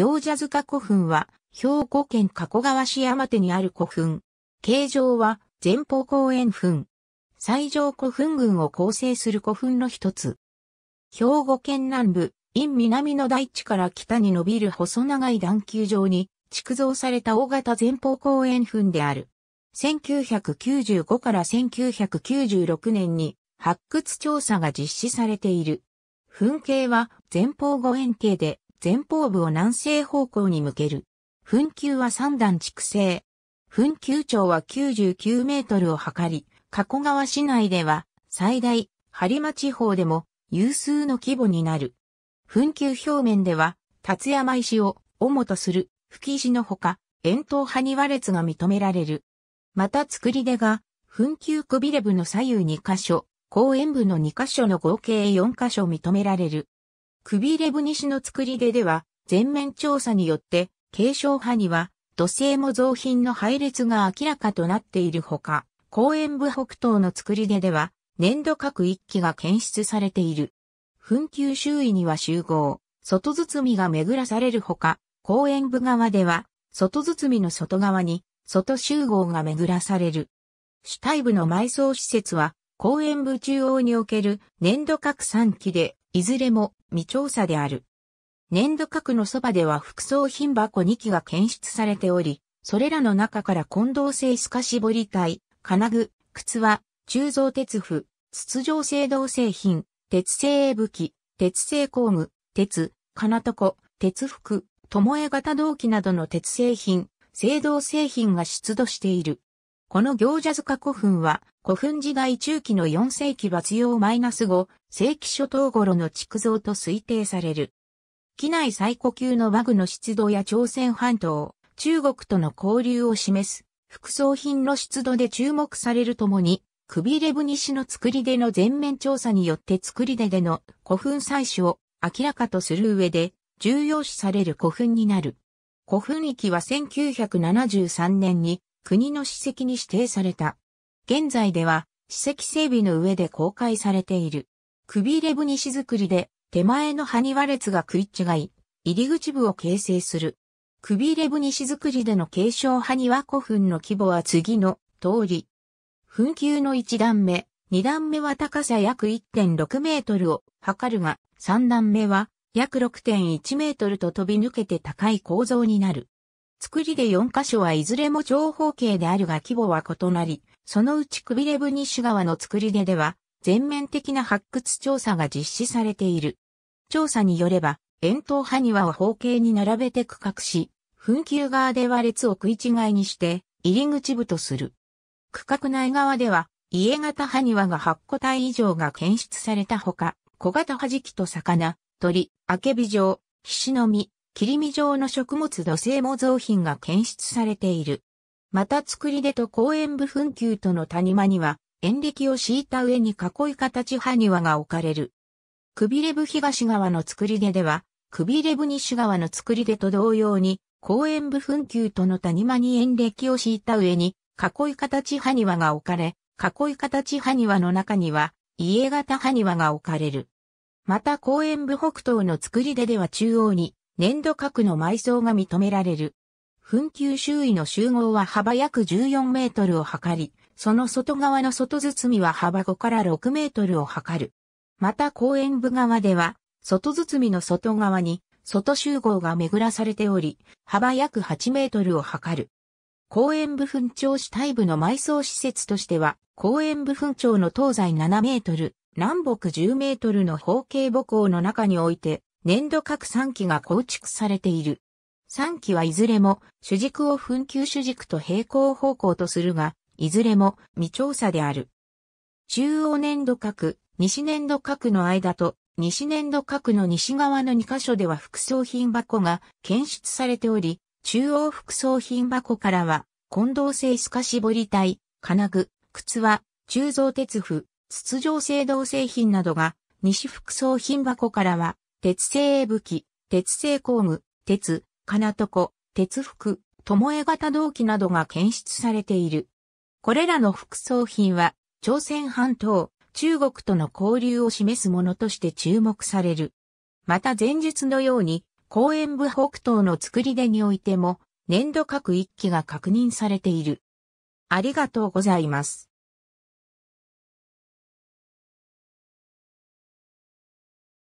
行者塚古墳は、兵庫県加古川市山手にある古墳。形状は、前方後円墳。最上古墳群を構成する古墳の一つ。兵庫県南部、陰南の大地から北に伸びる細長い段丘場に、築造された大型前方後円墳である。1995から1996年に発掘調査が実施されている。墳形は前方後円形で前方部を南西方向に向ける。墳丘は3段築成。墳丘長は99メートルを測り、加古川市内では最大、播磨地方でも有数の規模になる。墳丘表面では、立山石を主とする吹石のほか、円筒派に和列が認められる。また作り出が、墳丘くびれ部の左右2箇所、公園部の2箇所の合計4箇所認められる。クビレブ西の作り出では、全面調査によって、継承派には、土星も造品の配列が明らかとなっているほか、公園部北東の作り出では、年度各一期が検出されている。紛糾周囲には集合、外包みが巡らされるほか、公園部側では、外包みの外側に、外集合が巡らされる。主体部の埋葬施設は、公園部中央における年度各3期でいずれも未調査である。粘土核のそばでは副葬品箱2機が検出されており、それらの中から混同性スカ彫り体、金具、靴は、鋳造鉄符、筒状製銅製品、鉄製武器、鉄製工具、鉄、金床、鉄服、巴型銅器などの鉄製品、製銅製品が出土している。この行者塚古墳は、古墳時代中期の4世紀末用 -5 世紀初頭頃の築造と推定される。機内最古級の馬グの湿度や朝鮮半島、中国との交流を示す、副葬品の湿度で注目されるともに、くびれぶ西の作り出の全面調査によって作り出での古墳採取を明らかとする上で重要視される古墳になる。古墳域は1973年に国の史跡に指定された。現在では、史跡整備の上で公開されている。くびれ部西造りで、手前の埴輪列が食い違い、入り口部を形成する。くびれ部西造りでの継承埴輪古墳の規模は次の通り。墳丘の1段目、2段目は高さ約1.6メートルを測るが、3段目は約6.1メートルと飛び抜けて高い構造になる。作りで4箇所はいずれも長方形であるが規模は異なり、そのうちクビレブニッシュ川の作りででは、全面的な発掘調査が実施されている。調査によれば、円筒埴輪を方形に並べて区画し、墳丘側では列を食い違いにして、入り口部とする。区画内側では、家型埴輪が8個体以上が検出されたほか、小型弾きと魚、鳥、アケビ状、ヒシのミ、切り身状の食物土性模造品が検出されている。また作り出と公園部紛糾との谷間には、縁歴を敷いた上に囲い形埴輪が置かれる。くびれ部東側の作り出では、くびれ部西側の作り出と同様に、公園部紛糾との谷間に縁歴を敷いた上に、囲い形埴輪が置かれ、囲い形埴輪の中には、家型埴輪が置かれる。また公園部北東の作り出では中央に、粘土核の埋葬が認められる。墳丘周囲の集合は幅約14メートルを測り、その外側の外包みは幅5から6メートルを測る。また公園部側では、外包みの外側に外集合が巡らされており、幅約8メートルを測る。公園部墳町主体部の埋葬施設としては、公園部墳町の東西7メートル、南北10メートルの方形母校の中において、年度各3期が構築されている。3期はいずれも主軸を紛糾主軸と平行方向とするが、いずれも未調査である。中央年度各、西年度各の間と西年度各の西側の2カ所では副葬品箱が検出されており、中央副葬品箱からは、混同性スカ絞り体、金具、靴は、鋳造鉄符、筒状製銅製品などが、西副葬品箱からは、鉄製武器、鉄製工具、鉄、金床、鉄服、巴型銅器などが検出されている。これらの副葬品は、朝鮮半島、中国との交流を示すものとして注目される。また前述のように、公園部北東の作り出においても、年度各一期が確認されている。ありがとうございます。